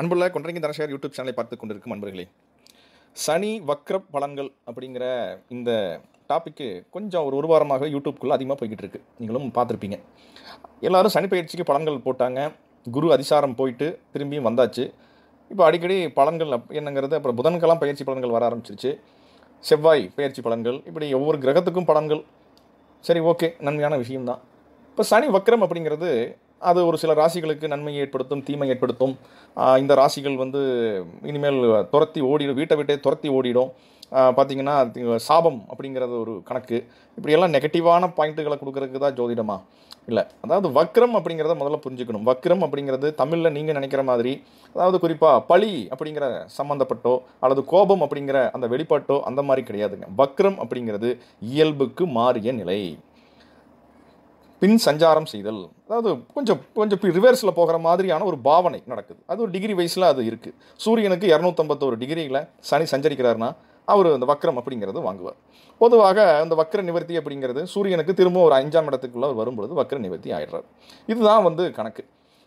அன்புள்ள கொன்றைங்க தனசேகர் யூடியூப் சேனலை பார்த்து கொண்டிருக்கும் அன்பர்களே சனி வக்ர பலன்கள் அப்படிங்கிற இந்த டாப்பிக்கு கொஞ்சம் ஒரு ஒரு வாரமாக யூடியூப்குள்ளே அதிகமாக போய்கிட்டு இருக்கு நீங்களும் பார்த்துருப்பீங்க எல்லோரும் சனி பயிற்சிக்கு பலன்கள் போட்டாங்க குரு அதிசாரம் போயிட்டு திரும்பியும் வந்தாச்சு இப்போ அடிக்கடி பலன்கள் என்னங்கிறது அப்புறம் புதன்கெல்லாம் பயிற்சி பலன்கள் வர ஆரம்பிச்சிருச்சு செவ்வாய் பயிற்சி பலன்கள் இப்படி ஒவ்வொரு கிரகத்துக்கும் பலன்கள் சரி ஓகே நன்மையான விஷயம்தான் இப்போ சனி வக்ரம் அப்படிங்கிறது அது ஒரு சில ராசிகளுக்கு நன்மையை ஏற்படுத்தும் தீமை ஏற்படுத்தும் இந்த ராசிகள் வந்து இனிமேல் துரத்தி ஓடிடும் வீட்டை விட்டே துரத்தி ஓடிடும் பார்த்திங்கன்னா சாபம் அப்படிங்கிறது ஒரு கணக்கு இப்படியெல்லாம் நெகட்டிவான பாயிண்ட்டுகளை கொடுக்குறதுக்கு தான் ஜோதிடமா இல்லை அதாவது வக்ரம் அப்படிங்கிறத முதல்ல புரிஞ்சுக்கணும் வக்ரம் அப்படிங்கிறது தமிழில் நீங்கள் நினைக்கிற மாதிரி அதாவது குறிப்பாக பழி அப்படிங்கிற சம்மந்தப்பட்டோ அல்லது கோபம் அப்படிங்கிற அந்த வெளிப்பாட்டோ அந்த மாதிரி கிடையாதுங்க வக்ரம் அப்படிங்கிறது இயல்புக்கு மாறிய நிலை பின் சஞ்சாரம் செய்தல் அதாவது கொஞ்சம் கொஞ்சம் ரிவர்ஸில் போகிற மாதிரியான ஒரு பாவனை நடக்குது அது ஒரு டிகிரி வயசில் அது இருக்குது சூரியனுக்கு இரநூத்தம்பத்தோரு டிகிரியில் சனி சஞ்சரிக்கிறாருன்னா அவர் அந்த வக்ரம் அப்படிங்கிறது வாங்குவார் பொதுவாக அந்த வக்ர நிவர்த்தி அப்படிங்கிறது சூரியனுக்கு திரும்ப ஒரு அஞ்சாம் இடத்துக்குள்ளே வரும்பொழுது வக்ர நிவர்த்தி ஆகிடுறார் இதுதான் வந்து கணக்கு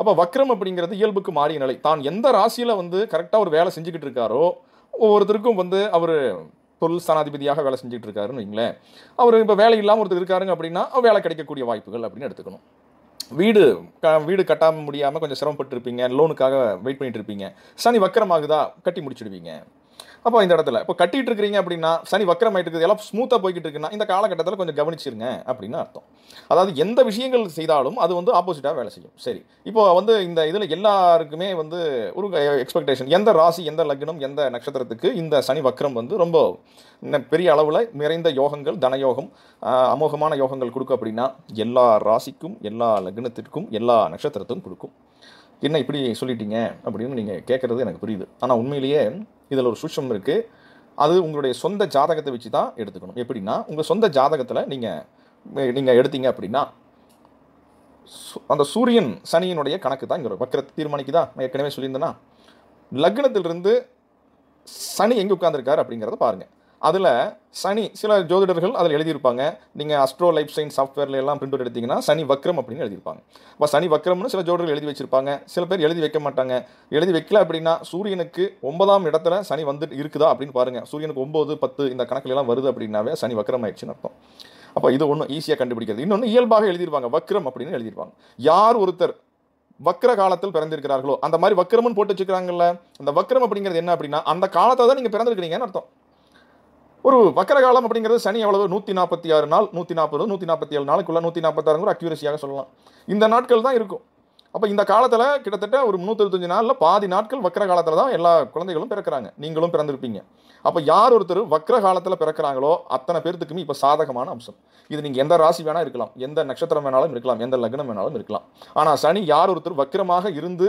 அப்போ வக்ரம் அப்படிங்கிறது இயல்புக்கு மாறிய நிலை தான் எந்த ராசியில் வந்து கரெக்டாக ஒரு வேலை செஞ்சுக்கிட்டு இருக்காரோ ஒவ்வொருத்தருக்கும் வந்து அவர் தொழில் ஸ்தானாதிபதியாக வேலை செஞ்சுட்டு இருக்காருன்னு வைங்களேன் அவர் இப்போ வேலை இல்லாமல் ஒருத்தர் இருக்காருங்க அப்படின்னா வேலை கிடைக்கக்கூடிய வாய்ப்புகள் அப்படின்னு எடுத்துக்கணும் வீடு க வீடு கட்டாமல் முடியாமல் கொஞ்சம் சிரமப்பட்டுருப்பீங்க லோனுக்காக வெயிட் பண்ணிட்டு இருப்பீங்க சனி வக்கரமாகுதா கட்டி முடிச்சிடுவீங்க அப்போ இந்த இடத்துல இப்போ கட்டிட்டு இருக்கிறீங்க அப்படின்னா சனி வக்கரம் ஆகிட்டு இருக்குது எல்லாம் ஸ்மூத்தாக போய்கிட்டு இருக்குன்னா இந்த காலகட்டத்தில் கொஞ்சம் கவனிச்சிருங்க அப்படின்னு அர்த்தம் அதாவது எந்த விஷயங்கள் செய்தாலும் அது வந்து ஆப்போசிட்டாக வேலை செய்யும் சரி இப்போ வந்து இந்த இதில் எல்லாருக்குமே வந்து ஒரு எக்ஸ்பெக்டேஷன் எந்த ராசி எந்த லக்னம் எந்த நட்சத்திரத்துக்கு இந்த சனி வக்கரம் வந்து ரொம்ப பெரிய அளவில் நிறைந்த யோகங்கள் தனயோகம் அமோகமான யோகங்கள் கொடுக்கும் அப்படின்னா எல்லா ராசிக்கும் எல்லா லக்னத்திற்கும் எல்லா நட்சத்திரத்துக்கும் கொடுக்கும் என்ன இப்படி சொல்லிட்டீங்க அப்படின்னு நீங்கள் கேட்குறது எனக்கு புரியுது ஆனால் உண்மையிலேயே இதில் ஒரு சுஷம் இருக்குது அது உங்களுடைய சொந்த ஜாதகத்தை வச்சு தான் எடுத்துக்கணும் எப்படின்னா உங்கள் சொந்த ஜாதகத்தில் நீங்கள் நீங்கள் எடுத்தீங்க அப்படின்னா அந்த சூரியன் சனியினுடைய கணக்கு தான் இங்கே வக்கர தீர்மானிக்குதா நான் ஏற்கனவே சொல்லியிருந்தேன்னா லக்னத்திலிருந்து சனி எங்கே உட்காந்துருக்காரு அப்படிங்கிறத பாருங்கள் அதில் சனி சில ஜோதிடர்கள் அதில் எழுதியிருப்பாங்க நீங்கள் அஸ்ட்ரோ லைஃப் சயின்ஸ் சாஃப்ட்வேர்ல எல்லாம் பிரிண்ட் அவுட் எடுத்தீங்கன்னா சனி வக்ரம் அப்படின்னு எழுதியிருப்பாங்க இப்போ சனி வக்ரம்னு சில ஜோதிடர்கள் எழுதி வச்சிருப்பாங்க சில பேர் எழுதி வைக்க மாட்டாங்க எழுதி வைக்கல அப்படின்னா சூரியனுக்கு ஒன்பதாம் இடத்துல சனி வந்துட்டு இருக்குதா அப்படின்னு பாருங்கள் சூரியனுக்கு ஒம்பது பத்து இந்த கணக்கில் எல்லாம் வருது அப்படின்னாவே சனி வக்ரம் ஆயிடுச்சுன்னு அர்த்தம் அப்போ இது ஒன்றும் ஈஸியாக கண்டுபிடிக்கிறது இன்னொன்று இயல்பாக எழுதியிருப்பாங்க வக்ரம் அப்படின்னு எழுதியிருப்பாங்க யார் ஒருத்தர் வக்ர காலத்தில் பிறந்திருக்கிறார்களோ அந்த மாதிரி வக்ரம்னு போட்டு வச்சுக்கிறாங்கல்ல அந்த வக்ரம் அப்படிங்கிறது என்ன அப்படின்னா அந்த காலத்தை தான் நீங்கள் பிறந்திருக்கிறீங்கன்னு அர்த்தம் ஒரு வக்கர காலம் அப்படிங்கிறது சனி எவ்வளவு நூற்றி நாற்பத்தி ஆறு நாள் நூற்றி நாற்பது நூற்றி நாற்பத்தி ஏழு நாளுக்குள்ள நூற்றி நாற்பத்தாறுங்கிற அக்யூரசியாக சொல்லலாம் இந்த நாட்கள் தான் இருக்கும் அப்போ இந்த காலத்தில் கிட்டத்தட்ட ஒரு முந்நூற்றி நாளில் பாதி நாட்கள் வக்கர காலத்தில் தான் எல்லா குழந்தைகளும் பிறக்கிறாங்க நீங்களும் பிறந்திருப்பீங்க அப்போ யார் ஒருத்தர் வக்கர காலத்தில் பிறக்கிறாங்களோ அத்தனை பேர்த்துக்குமே இப்போ சாதகமான அம்சம் இது நீங்கள் எந்த ராசி வேணால் இருக்கலாம் எந்த நட்சத்திரம் வேணாலும் இருக்கலாம் எந்த லக்னம் வேணாலும் இருக்கலாம் ஆனால் சனி யார் ஒருத்தர் வக்கரமாக இருந்து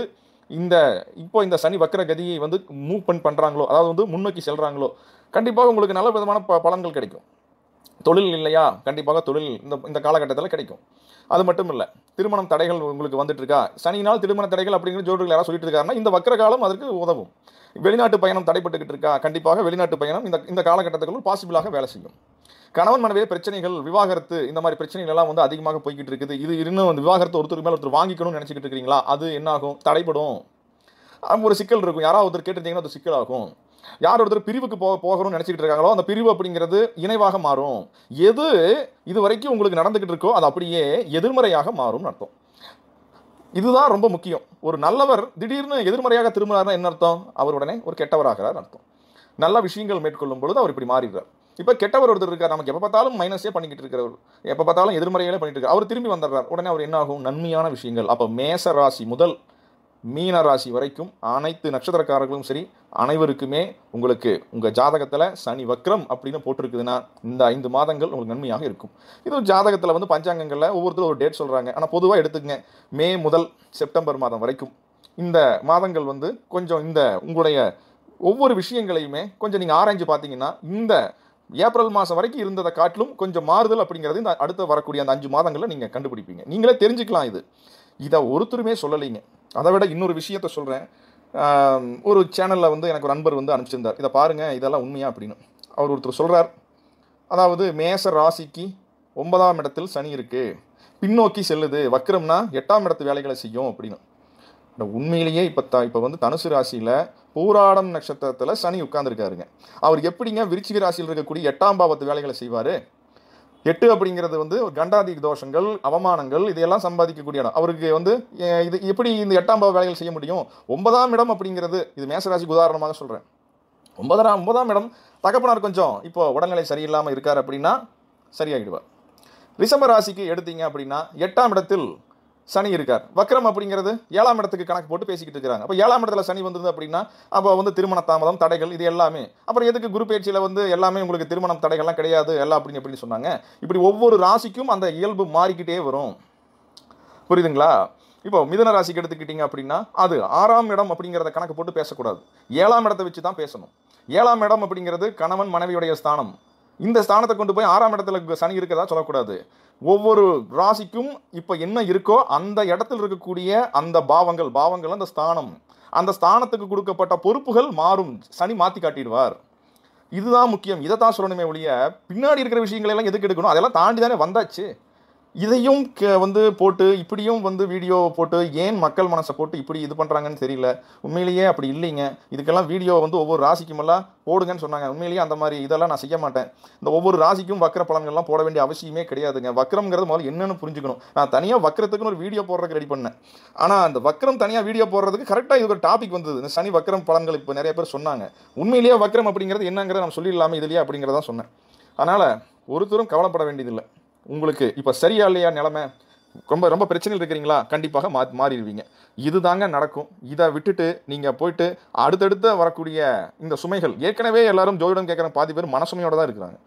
இந்த இப்போ இந்த சனி வக்கர கதியை வந்து மூவ் பண் பண்ணுறாங்களோ அதாவது வந்து முன்னோக்கி செல்கிறாங்களோ கண்டிப்பாக உங்களுக்கு நல்ல விதமான ப பலன்கள் கிடைக்கும் தொழில் இல்லையா கண்டிப்பாக தொழில் இந்த இந்த காலகட்டத்தில் கிடைக்கும் அது மட்டும் இல்லை திருமணம் தடைகள் உங்களுக்கு வந்துட்டுருக்கா சனியினால் திருமண தடைகள் அப்படிங்கிற ஜோடுகள் யாராவது சொல்லிட்டு இருக்காருன்னா இந்த வக்கரகாலம் காலம் அதற்கு உதவும் வெளிநாட்டு பயணம் தடைப்பட்டுக்கிட்டு இருக்கா கண்டிப்பாக வெளிநாட்டு பயணம் இந்த இந்த காலகட்டத்துக்குள்ள பாசிபிளாக வேலை செய்யும் கணவன் மனைவி பிரச்சனைகள் விவாகரத்து இந்த மாதிரி பிரச்சனைகள் எல்லாம் வந்து அதிகமாக போய்கிட்டு இருக்குது இது இன்னும் விவாகரத்து ஒருத்தர் மேலே ஒருத்தர் வாங்கிக்கணும்னு நினச்சிக்கிட்டு இருக்கீங்களா அது என்னாகும் தடைப்படும் ஒரு சிக்கல் இருக்கும் யாராவது ஒருத்தர் கேட்டிருந்தீங்கன்னா அது சிக்கல் ஆகும் யார் ஒருத்தர் பிரிவுக்கு போக போகணும்னு நினச்சிக்கிட்டு இருக்காங்களோ அந்த பிரிவு அப்படிங்கிறது இணைவாக மாறும் எது இது வரைக்கும் உங்களுக்கு நடந்துக்கிட்டு இருக்கோ அது அப்படியே எதிர்மறையாக மாறும்னு அர்த்தம் இதுதான் ரொம்ப முக்கியம் ஒரு நல்லவர் திடீர்னு எதிர்மறையாக திரும்பினார்னா என்ன அர்த்தம் அவர் உடனே ஒரு கெட்டவராகிறார் அர்த்தம் நல்ல விஷயங்கள் மேற்கொள்ளும் பொழுது அவர் இப்படி மாறிடுறார் இப்போ கெட்டவர் ஒருத்தர் இருக்கார் நமக்கு எப்போ பார்த்தாலும் மைனஸே பண்ணிக்கிட்டு இருக்கிறவர் எப்போ பார்த்தாலும் எதிர்மறையிலே பண்ணிட்டு இருக்கார் அவர் திரும்பி வந்துடுறார் உடனே அவர் என்ன ஆகும் நன்மையான விஷயங்கள் அப்போ மேச ராசி முதல் மீன ராசி வரைக்கும் அனைத்து நட்சத்திரக்காரர்களும் சரி அனைவருக்குமே உங்களுக்கு உங்கள் ஜாதகத்தில் சனி வக்ரம் அப்படின்னு போட்டிருக்குதுன்னா இந்த ஐந்து மாதங்கள் உங்களுக்கு நன்மையாக இருக்கும் இது ஜாதகத்தில் வந்து பஞ்சாங்கங்களில் ஒவ்வொருத்தரும் ஒரு டேட் சொல்கிறாங்க ஆனால் பொதுவாக எடுத்துக்கங்க மே முதல் செப்டம்பர் மாதம் வரைக்கும் இந்த மாதங்கள் வந்து கொஞ்சம் இந்த உங்களுடைய ஒவ்வொரு விஷயங்களையுமே கொஞ்சம் நீங்கள் ஆராய்ஞ்சு பார்த்தீங்கன்னா இந்த ஏப்ரல் மாதம் வரைக்கும் இருந்ததை காட்டிலும் கொஞ்சம் மாறுதல் அப்படிங்கிறது இந்த அடுத்த வரக்கூடிய அந்த அஞ்சு மாதங்களில் நீங்கள் கண்டுபிடிப்பீங்க நீங்களே தெரிஞ்சுக்கலாம் இது இதை ஒருத்தருமே சொல்லலைங்க அதை விட இன்னொரு விஷயத்த சொல்கிறேன் ஒரு சேனலில் வந்து எனக்கு ஒரு நண்பர் வந்து அனுப்பிச்சிருந்தார் இதை பாருங்கள் இதெல்லாம் உண்மையா அப்படின்னு அவர் ஒருத்தர் சொல்கிறார் அதாவது மேச ராசிக்கு ஒன்பதாம் இடத்தில் சனி இருக்குது பின்னோக்கி செல்லுது வக்ரம்னா எட்டாம் இடத்து வேலைகளை செய்யும் அப்படின்னு இந்த உண்மையிலேயே இப்போ த இப்போ வந்து தனுசு ராசியில் பூராடம் நட்சத்திரத்தில் சனி உட்கார்ந்துருக்காருங்க அவர் எப்படிங்க விருச்சிக ராசியில் இருக்கக்கூடிய எட்டாம் பாவத்து வேலைகளை செய்வார் எட்டு அப்படிங்கிறது வந்து கண்டாதி தோஷங்கள் அவமானங்கள் இதையெல்லாம் சம்பாதிக்கக்கூடிய இடம் அவருக்கு வந்து இது எப்படி இந்த எட்டாம் பாவ வேலைகள் செய்ய முடியும் ஒன்பதாம் இடம் அப்படிங்கிறது இது மேசராசிக்கு உதாரணமாக சொல்கிறேன் ஒன்பதாம் ஒன்பதாம் இடம் தகப்பனார் கொஞ்சம் இப்போ உடல்நிலை சரியில்லாமல் இருக்கார் அப்படின்னா சரியாகிடுவார் ரிஷப ராசிக்கு எடுத்தீங்க அப்படின்னா எட்டாம் இடத்தில் சனி இருக்கார் வக்ரம் அப்படிங்கிறது ஏழாம் இடத்துக்கு கணக்கு போட்டு பேசிக்கிட்டு இருக்கிறாங்க அப்போ ஏழாம் இடத்துல சனி வந்தது அப்படின்னா அப்போ வந்து திருமண தாமதம் தடைகள் இது எல்லாமே அப்புறம் எதுக்கு குரு பயிற்சியில் வந்து எல்லாமே உங்களுக்கு திருமணம் தடைகள்லாம் கிடையாது எல்லாம் அப்படின்னு அப்படின்னு சொன்னாங்க இப்படி ஒவ்வொரு ராசிக்கும் அந்த இயல்பு மாறிக்கிட்டே வரும் புரியுதுங்களா இப்போ மிதன ராசிக்கு எடுத்துக்கிட்டிங்க அப்படின்னா அது ஆறாம் இடம் அப்படிங்கிறத கணக்கு போட்டு பேசக்கூடாது ஏழாம் இடத்தை வச்சு தான் பேசணும் ஏழாம் இடம் அப்படிங்கிறது கணவன் மனைவியுடைய ஸ்தானம் இந்த ஸ்தானத்தை கொண்டு போய் ஆறாம் இடத்துல சனி இருக்கிறதா சொல்லக்கூடாது ஒவ்வொரு ராசிக்கும் இப்போ என்ன இருக்கோ அந்த இடத்துல இருக்கக்கூடிய அந்த பாவங்கள் பாவங்கள் அந்த ஸ்தானம் அந்த ஸ்தானத்துக்கு கொடுக்கப்பட்ட பொறுப்புகள் மாறும் சனி மாற்றி காட்டிடுவார் இதுதான் முக்கியம் இதை தான் சொல்லணுமே ஒழிய பின்னாடி இருக்கிற விஷயங்களெல்லாம் எதுக்கு எடுக்கணும் அதெல்லாம் தாண்டி தானே வந்தாச்சு இதையும் வந்து போட்டு இப்படியும் வந்து வீடியோ போட்டு ஏன் மக்கள் மனசை போட்டு இப்படி இது பண்ணுறாங்கன்னு தெரியல உண்மையிலேயே அப்படி இல்லைங்க இதுக்கெல்லாம் வீடியோ வந்து ஒவ்வொரு ராசிக்கும் எல்லாம் போடுங்கன்னு சொன்னாங்க உண்மையிலேயே அந்த மாதிரி இதெல்லாம் நான் செய்ய மாட்டேன் இந்த ஒவ்வொரு ராசிக்கும் வக்கர பலன்கள்லாம் போட வேண்டிய அவசியமே கிடையாதுங்க வக்கரங்கிறது முதல்ல என்னென்னு புரிஞ்சுக்கணும் நான் தனியாக வக்கரத்துக்குன்னு ஒரு வீடியோ போடுறதுக்கு ரெடி பண்ணேன் ஆனால் அந்த வக்கரம் தனியாக வீடியோ போடுறதுக்கு கரெக்டாக இது ஒரு டாபிக் வந்தது இந்த சனி வக்கரம் பலன்கள் இப்போ நிறைய பேர் சொன்னாங்க உண்மையிலேயே வக்கரம் அப்படிங்கிறது என்னங்கிறத நம்ம சொல்லிடலாமே இதுலையே அப்படிங்கிறதான் சொன்னேன் அதனால் ஒருத்தரும் கவலைப்பட வேண்டியதில்லை உங்களுக்கு இப்போ சரியா இல்லையா நிலமை ரொம்ப ரொம்ப பிரச்சனையில் இருக்கிறீங்களா கண்டிப்பாக மா மாறிடுவீங்க இது தாங்க நடக்கும் இதை விட்டுட்டு நீங்கள் போயிட்டு அடுத்தடுத்த வரக்கூடிய இந்த சுமைகள் ஏற்கனவே எல்லாரும் ஜோதிடம் கேட்குற பாதி பேர் மனசுமையோடு தான் இருக்கிறாங்க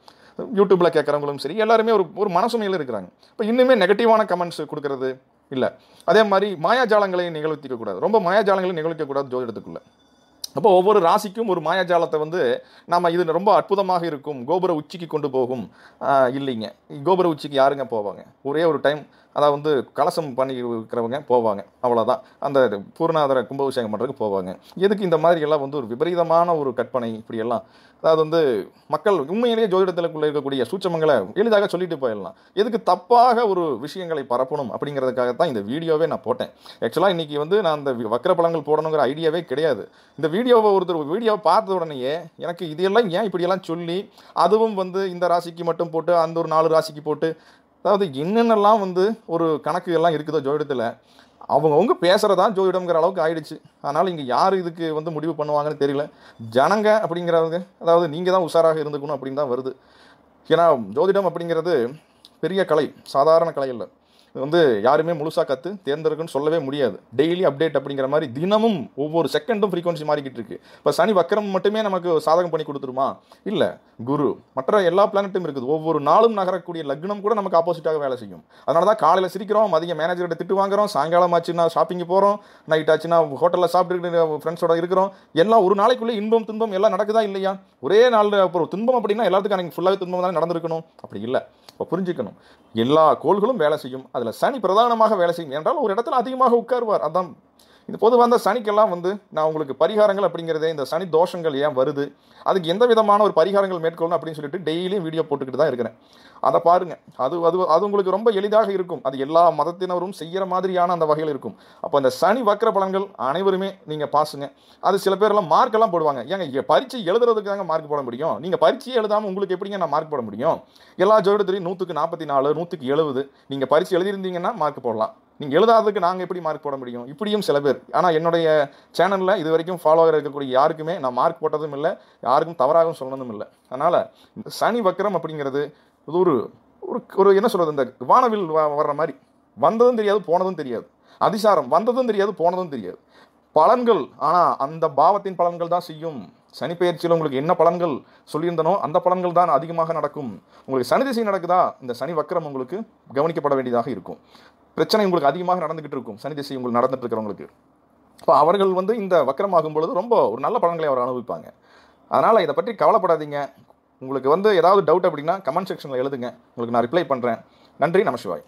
யூடியூப்பில் கேட்குறவங்களும் சரி எல்லாருமே ஒரு ஒரு மனசுமையில் இருக்கிறாங்க இப்போ இன்னுமே நெகட்டிவான கமெண்ட்ஸ் கொடுக்கறது இல்லை அதே மாதிரி மாயாஜாலங்களை நிகழ்த்திக்கக்கூடாது ரொம்ப மாயாஜாலங்களை நிகழ்த்திக்கக்கூடாது ஜோதிடத்துக்குள்ளே அப்போ ஒவ்வொரு ராசிக்கும் ஒரு மாயாஜாலத்தை வந்து நம்ம இது ரொம்ப அற்புதமாக இருக்கும் கோபுர உச்சிக்கு கொண்டு போகும் இல்லைங்க கோபுர உச்சிக்கு யாருங்க போவாங்க ஒரே ஒரு டைம் அதாவது வந்து கலசம் பண்ணி இருக்கிறவங்க போவாங்க அவ்வளோதான் அந்த பூர்ணாதர கும்பாபிஷேகம் பண்ணுறதுக்கு போவாங்க எதுக்கு இந்த மாதிரி எல்லாம் வந்து ஒரு விபரீதமான ஒரு கற்பனை இப்படியெல்லாம் அதாவது வந்து மக்கள் உண்மையிலேயே ஜோதிடத்திலக்குள்ளே இருக்கக்கூடிய சூச்சமங்களை எளிதாக சொல்லிட்டு போயிடலாம் எதுக்கு தப்பாக ஒரு விஷயங்களை பரப்பணும் அப்படிங்கிறதுக்காக தான் இந்த வீடியோவே நான் போட்டேன் ஆக்சுவலாக இன்றைக்கி வந்து நான் அந்த வக்கர பழங்கள் போடணுங்கிற ஐடியாவே கிடையாது இந்த வீடியோவை ஒருத்தர் வீடியோவை பார்த்த உடனேயே எனக்கு இதெல்லாம் ஏன் இப்படியெல்லாம் சொல்லி அதுவும் வந்து இந்த ராசிக்கு மட்டும் போட்டு அந்த ஒரு நாலு ராசிக்கு போட்டு அதாவது என்னென்னலாம் வந்து ஒரு கணக்கு எல்லாம் இருக்குதோ ஜோதிடத்தில் அவங்கவுங்க பேசுகிறதா ஜோதிடம்ங்கிற அளவுக்கு ஆயிடுச்சு அதனால் இங்கே யார் இதுக்கு வந்து முடிவு பண்ணுவாங்கன்னு தெரியல ஜனங்க அப்படிங்கிறவங்க அதாவது நீங்கள் தான் உஷாராக இருந்துக்கணும் அப்படின்னு தான் வருது ஏன்னா ஜோதிடம் அப்படிங்கிறது பெரிய கலை சாதாரண கலை இல்லை வந்து யாருமே முழுசாக கற்று தேர்ந்தெடுக்குன்னு சொல்லவே முடியாது டெய்லி அப்டேட் அப்படிங்கிற மாதிரி தினமும் ஒவ்வொரு செகண்டும் ஃப்ரீக்வன்சி மாறிக்கிட்டு இருக்கு இப்போ சனி வக்கரம் மட்டுமே நமக்கு சாதகம் பண்ணி கொடுத்துருமா இல்லை குரு மற்ற எல்லா பிளானட்டும் இருக்குது ஒவ்வொரு நாளும் நகரக்கூடிய லக்னம் கூட நமக்கு ஆப்போசிட்டாக வேலை செய்யும் அதனால தான் காலையில் சிரிக்கிறோம் மதியம் மேனேஜர்கிட்ட திட்டு வாங்குறோம் சாயங்காலம் ஆச்சுன்னா ஷாப்பிங் போகிறோம் நைட் ஆச்சுன்னா ஹோட்டலில் சாப்பிட்டு ஃப்ரெண்ட்ஸோட இருக்கிறோம் எல்லாம் ஒரு நாளைக்குள்ளே இன்பம் துன்பம் எல்லாம் நடக்குதா இல்லையா ஒரே நாள் அப்புறம் துன்பம் அப்படின்னா எல்லாத்துக்கும் அன்னைக்கு ஃபுல்லாகவே துன்பம் தான் நடந்திருக்கணும் அப்படி இல்லை இப்போ புரிஞ்சுக்கணும் எல்லா கோள்களும் வேலை செய்யும் அதில் சனி பிரதானமாக வேலை செய்யும் என்றால் ஒரு இடத்துல அதிகமாக உட்காருவார் அதான் இது பொதுவாக அந்த சனிக்கெல்லாம் வந்து நான் உங்களுக்கு பரிகாரங்கள் அப்படிங்கிறதே இந்த சனி தோஷங்கள் ஏன் வருது அதுக்கு எந்த விதமான ஒரு பரிகாரங்கள் மேற்கொள்ளணும் அப்படின்னு சொல்லிட்டு டெய்லியும் வீடியோ போட்டுக்கிட்டு தான் இருக்கிறேன் அதை பாருங்கள் அது அது அது உங்களுக்கு ரொம்ப எளிதாக இருக்கும் அது எல்லா மதத்தினரும் செய்கிற மாதிரியான அந்த வகையில் இருக்கும் அப்போ அந்த சனி வக்கர பலன்கள் அனைவருமே நீங்கள் பாசுங்க அது சில பேர்லாம் மார்க்கெல்லாம் போடுவாங்க ஏங்க பரீட்சை எழுதுறதுக்கு தாங்க மார்க் போட முடியும் நீங்கள் பரீட்சையை எழுதாமல் உங்களுக்கு எப்படிங்க நான் மார்க் போட முடியும் எல்லா ஜோடத்துலையும் நூற்றுக்கு நாற்பத்தி நாலு நூற்றுக்கு எழுபது நீங்கள் பரீட்சை எழுதியிருந்தீங்கன்னா மார்க் போடலாம் நீங்கள் எழுதாததுக்கு நாங்கள் எப்படி மார்க் போட முடியும் இப்படியும் சில பேர் ஆனால் என்னுடைய சேனலில் இது வரைக்கும் ஃபாலோவர் இருக்கக்கூடிய யாருக்குமே நான் மார்க் போட்டதும் இல்லை யாருக்கும் தவறாகவும் சொன்னதும் இல்லை அதனால் இந்த சனி வக்கரம் அப்படிங்கிறது இது ஒரு ஒரு ஒரு என்ன சொல்கிறது இந்த வானவில் வர்ற மாதிரி வந்ததும் தெரியாது போனதும் தெரியாது அதிசாரம் வந்ததும் தெரியாது போனதும் தெரியாது பலன்கள் ஆனால் அந்த பாவத்தின் பலன்கள் தான் செய்யும் சனி பயிற்சியில் உங்களுக்கு என்ன பலன்கள் சொல்லியிருந்தனோ அந்த பலன்கள் தான் அதிகமாக நடக்கும் உங்களுக்கு சனி திசை நடக்குதா இந்த சனி வக்கரம் உங்களுக்கு கவனிக்கப்பட வேண்டியதாக இருக்கும் பிரச்சனை உங்களுக்கு அதிகமாக நடந்துகிட்டு இருக்கும் சனி திசை உங்களுக்கு நடந்துட்டு இருக்கிறவங்களுக்கு இப்போ அவர்கள் வந்து இந்த வக்கரமாகும் பொழுது ரொம்ப ஒரு நல்ல பலன்களை அவர் அனுபவிப்பாங்க அதனால் இதை பற்றி கவலைப்படாதீங்க உங்களுக்கு வந்து ஏதாவது டவுட் அப்படின்னா கமெண்ட் செக்ஷனில் எழுதுங்க உங்களுக்கு நான் ரிப்ளை பண்ணுறேன் நன்றி நமசிவாய்